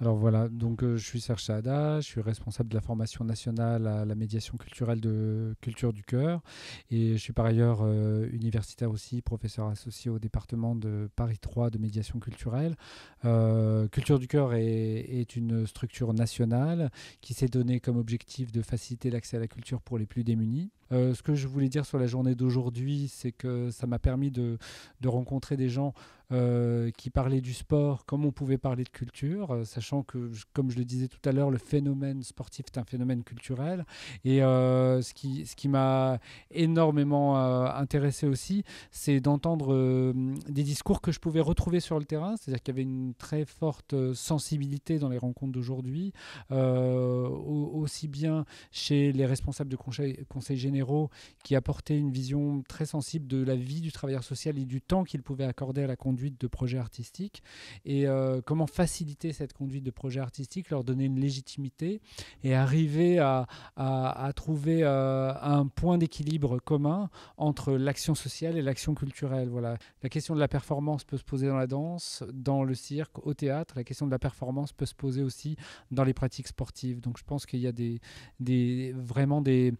Alors voilà, donc euh, je suis Serge Saada, je suis responsable de la formation nationale à la médiation culturelle de culture du cœur et je suis par ailleurs euh, universitaire aussi, professeur associé au département de Paris 3 de médiation culturelle. Euh, culture du cœur est, une structure nationale qui s'est donnée comme objectif de faciliter l'accès à la culture pour les plus démunis. ce que je voulais dire sur la journée d'aujourd'hui, c'est que ça m'a permis de, de rencontrer des gens euh, qui parlait du sport comme on pouvait parler de culture, euh, sachant que, comme je le disais tout à l'heure, le phénomène sportif est un phénomène culturel. Et euh, ce qui, ce qui m'a énormément intéressé aussi, c'est d'entendre des discours que je pouvais retrouver sur le terrain, c'est-à-dire qu'il y avait une très forte sensibilité dans les rencontres d'aujourd'hui, aussi bien chez les responsables de conseils, généraux qui apportaient une vision très sensible de la vie du travailleur social et du temps qu'il pouvait accorder à la de projet artistique et euh, comment faciliter cette conduite de projet artistique, leur donner une légitimité et arriver à, trouver euh, un point d'équilibre commun entre l'action sociale et l'action culturelle. Voilà. La question de la performance peut se poser dans la danse, dans le cirque, au théâtre. La question de la performance peut se poser aussi dans les pratiques sportives. Donc je pense qu'il y a des, vraiment des,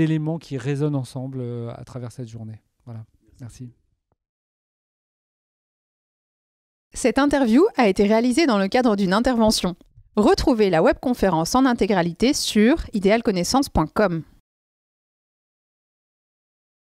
éléments qui résonnent ensemble euh, à travers cette journée. Voilà. Merci. Cette interview a été réalisée dans le cadre d'une intervention. Retrouvez la webconférence en intégralité sur idealconnaissance.com.